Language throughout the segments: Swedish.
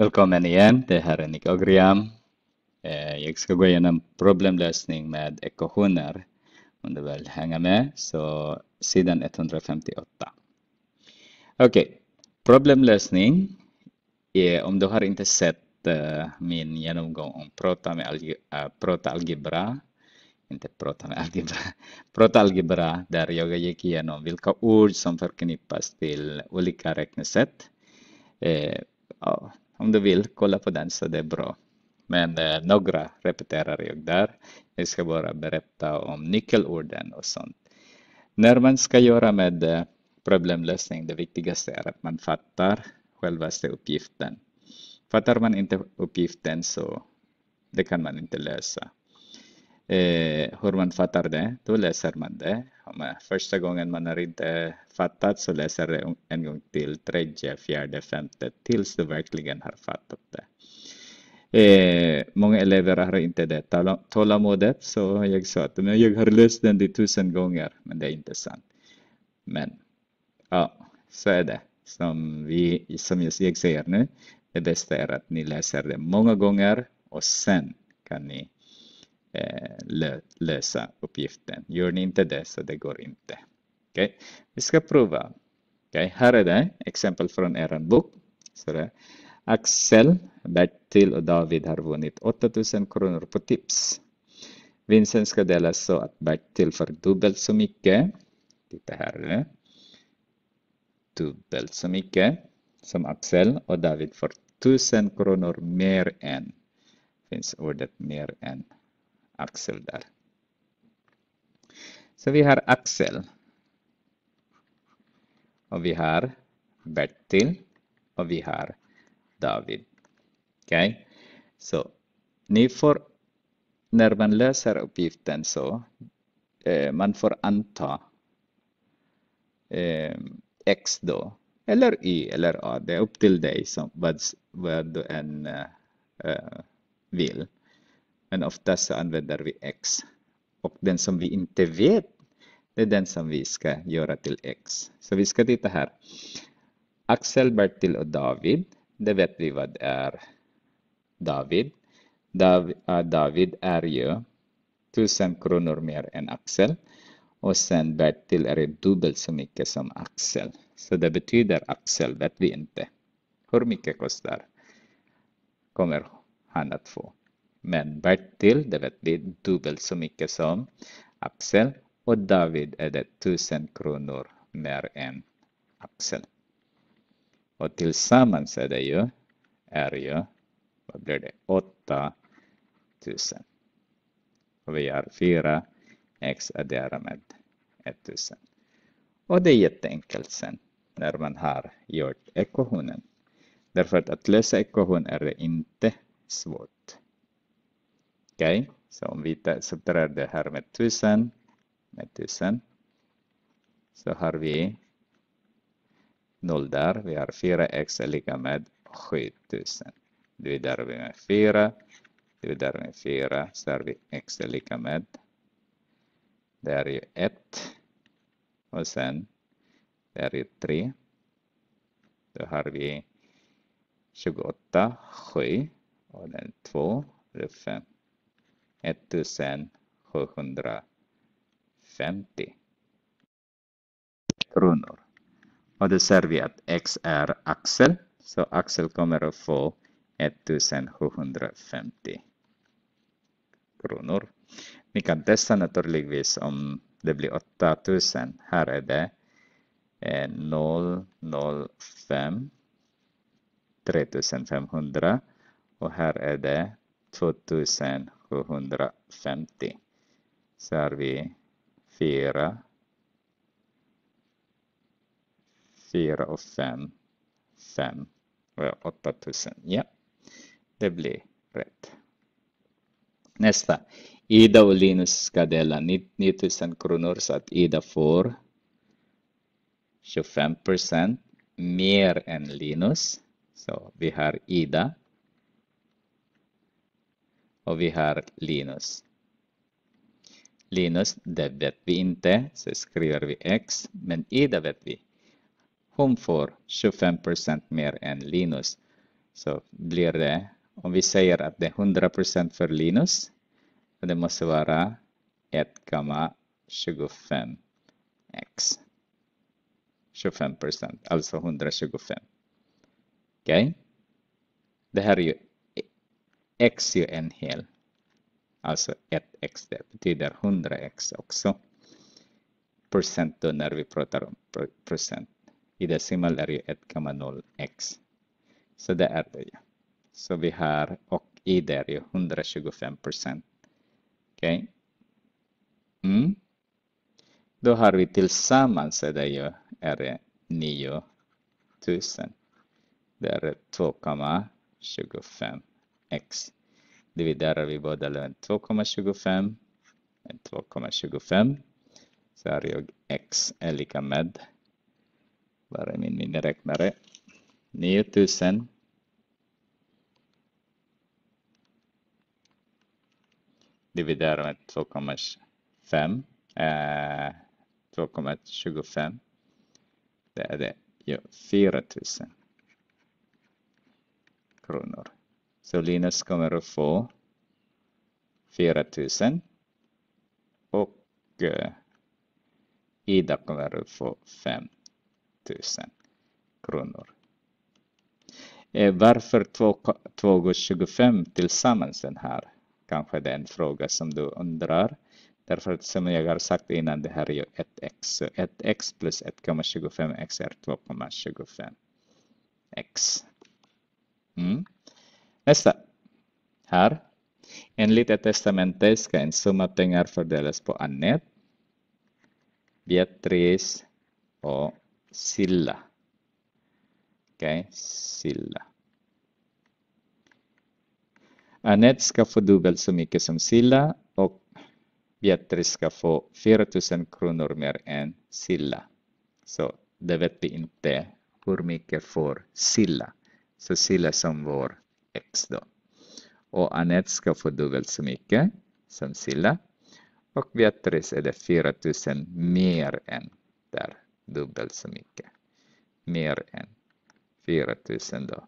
Välkommen igen, det här är Nico Griam. Eh, jag ska gå igenom problemlösning med ekvationer. Om du vill hänga med, så sidan 158. Okej, okay. problemlösning. Är, om du har inte sett eh, min genomgång om prata eh, algebra. inte prata algebra. Prata algebra där jag gick igenom vilka ord som förknippas till olika räknesätt. Eh, ja, om du vill kolla på den så det är bra. Men eh, några repeterar jag där. Jag ska bara berätta om nyckelorden och sånt. När man ska göra med eh, problemlösning, det viktigaste är att man fattar självaste uppgiften. Fattar man inte uppgiften så det kan man inte lösa eh, hur man fattar det, då läser man det. Eh, första gången man har inte fattat så läser du en gång till, tredje, fjärde, femte, tills du verkligen har fattat det. Eh, många elever har inte det tålamodet, så jag sa att men jag har löst den tusen gånger, men det är inte sant. Men ja, så är det. Som, vi, som jag säger nu, det bästa är att ni läser det många gånger och sen kan ni Eh, lösa uppgiften. Gör ni inte det så det går inte. Okay? Vi ska prova. Okay? Här är det exempel från er bok. Så det, Axel, Bertil och David har vunnit 8000 kronor på tips. Vinsten ska delas så att Bertil får dubbelt så mycket. Titta här Dubbelt så mycket som Axel och David får 1000 kronor mer än. Finns ordet mer än axel där. Så vi har Axel. Och vi har Bertil. Och vi har David. Okej? Okay? Så ni får, när man löser uppgiften så, eh, man får anta eh, X då, eller Y eller A. Det är upp till dig som, vad, vad du än eh, eh vill men oftast så använder vi x. Och den som vi inte vet, det är den som vi ska göra till x. Så vi ska titta här. Axel, Bertil och David, det vet vi vad är David. David är ju 1000 kronor mer än Axel. Och sen Bertil är det dubbelt så mycket som Axel. Så det betyder Axel vet vi inte. Hur mycket kostar? Kommer han att få. Men Bertil, det vet vi, dubbelt så mycket som Axel och David är det 1000 kronor mer än Axel. Och tillsammans är det ju, är ju, vad blir det, 8000. Och vi har 4 x adderat med 1000. Och det är jätteenkelt sen när man har gjort ekvationen. Därför att, att lösa ekvationen är det inte svårt. Okej, okay. så om vi subtraherar det här med tusen, med tusen, så har vi noll där. Vi har 4x är lika med 7000. Dividerar vi med 4, dividerar med 4 så har vi x är lika med, det är ju 1. Och sen, det är ju 3. Då har vi 28, 7 och den 2, det är 5. 1750 kronor. Och då ser vi att X är Axel, så Axel kommer att få 1750 kronor. Ni kan testa naturligtvis om det blir 8000. Här är det 005 eh, 3500 och här är det 2000 750. Så är vi 4, 4 och 5, 5 och 8000. Ja, det blir rätt. Nästa. Ida och Linus ska dela 9000 kronor så att Ida får 25 mer än Linus. Så vi har Ida och vi har Linus. Linus, det vet vi inte, så skriver vi X, men Ida vet vi. Hon får 25 mer än Linus. Så blir det, om vi säger att det är 100 för Linus, det måste vara 1,25x. 25 alltså 125. Okej? Okay? Det här är ju x ju en hel. Alltså 1x det betyder 100x också. Procent då när vi pratar om procent. I decimal är ju 1,0x. Så det är det ju. Så vi har, och i det är ju 125 Okej. Okay. Mm. Då har vi tillsammans är det ju är det 9000. Det är 2,25 x. Dividerar vi båda lönen 2,25 med 2,25 så har jag x är lika med, Var är min miniräknare, 9000 dividerar med 2,25. eh, 2,25 det är det, 4000 kronor. Så Linus kommer att få 4000 och eh, Ida kommer att få 5000 kronor. Eh, varför 2 gånger 25 tillsammans den här? Kanske det är en fråga som du undrar. Därför att som jag har sagt innan, det här är ju 1x. Så 1x plus 1,25x är 2,25x. Mm. Nästa. Här. Enligt ett testamente ska en summa pengar fördelas på Annette, Beatrice och Silla. Okej, okay. Silla. Annette ska få dubbelt så mycket som Silla och Beatrice ska få 4000 kronor mer än Silla. Så det vet vi inte hur mycket får Silla. Så Silla som vår x då. Och Anette ska få dubbelt så mycket som Silla. Och Beatrice är det 4000 mer än där, dubbelt så mycket. Mer än 4000 då.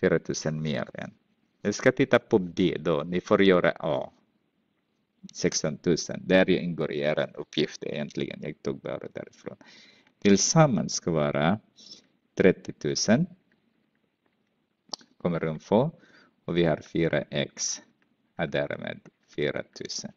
4000 mer än. Vi ska titta på B då, ni får göra A. 16 000, där ingår i er uppgift egentligen, jag tog bara därifrån. Tillsammans ska vara 30 000 kommer de få och vi har 4x är därmed 4000.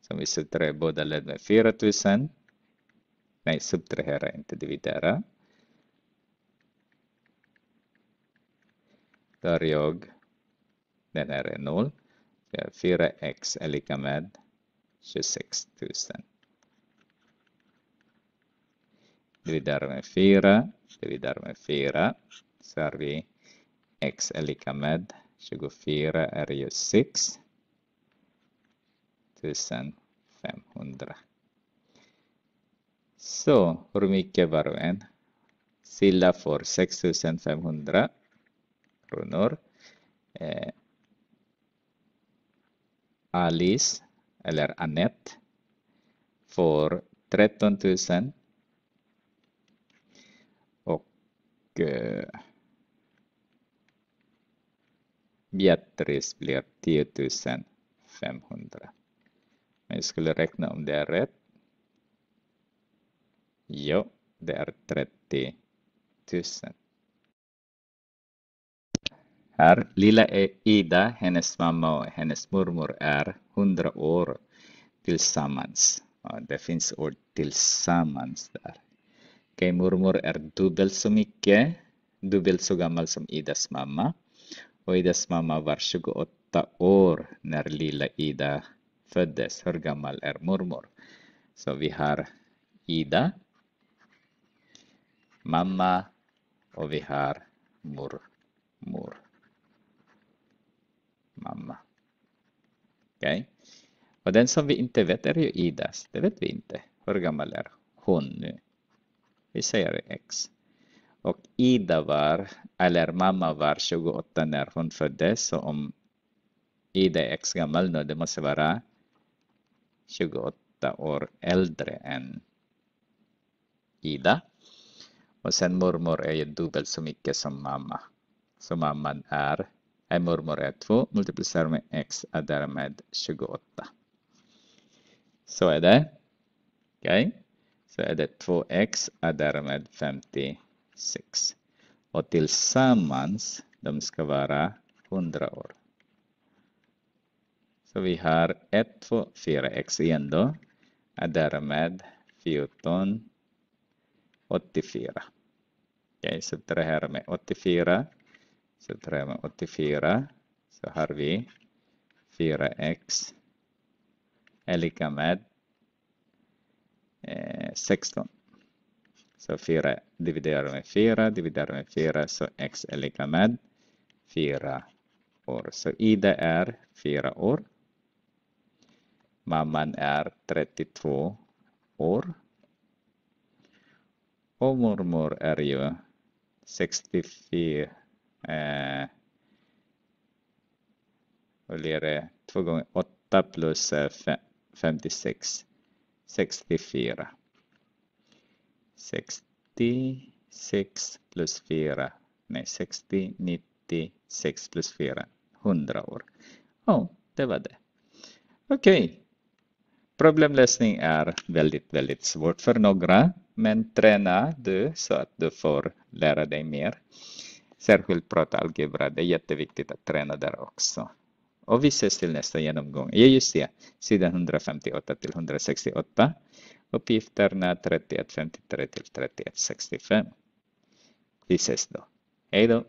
Så vi subtraherar båda led med 4000. Nej, subtrahera inte, dividera. Då har jag, den här är 0. 4x är lika med 26 000. Dividera med 4, dividera med 4, så har vi x är lika med 24 är ju 6 1500 Så hur mycket var och en? Silla får 6500 kronor. Eh, Alice eller Annette får 13 000 och eh, Beatrice blir 10 500. Men jag skulle räkna om det är rätt. Jo, det är 30 000. Här, lilla e- Ida, hennes mamma och hennes mormor är 100 år tillsammans. det finns ord tillsammans där. Okej, mormor är dubbelt så mycket, dubbelt så gammal som Idas mamma. Och Idas mamma var 28 år när lilla Ida föddes. Hur gammal är mormor? Så vi har Ida, mamma och vi har mormor. Mamma. Okej? Okay. Och den som vi inte vet är ju Idas. Det vet vi inte. Hur gammal är hon nu? Vi säger X. Och Ida var, eller mamma var 28 när hon föddes. Så om Ida är X gammal nu, det måste vara 28 år äldre än Ida. Och sen mormor är ju dubbelt så mycket som mamma. Så mamman är, är mormor är 2, multiplicerar med x är därmed 28. Så är det. Okej. Okay. Så är det 2x är därmed 50 6. Och tillsammans, de ska vara 100 år. Så vi har 1, 2, 4x igen då. Är därmed 14, 84. Jag subtraherar med 84. Subtraherar med 84. Så har vi 4x är lika med eh, 16. Så 4 dividerar med 4, dividerar med 4, så x är lika med 4 år. Så Ida är 4 år. Mamman är 32 år. Och mormor är ju 64... Eh, vad blir det? 2 gånger 8 plus 56. 64. 66 plus 4. Nej, 60, 90, 6 plus 4. 100 år. Ja, oh, det var det. Okej. Okay. Problemlösning är väldigt, väldigt svårt för några. Men träna du så att du får lära dig mer. Särskilt prata algebra, det är jätteviktigt att träna där också. Och vi ses till nästa genomgång. Ja, just det. Sidan 158 till 168. uppgifterna 31, 53 till 31, 65. Vi ses då. Hej då!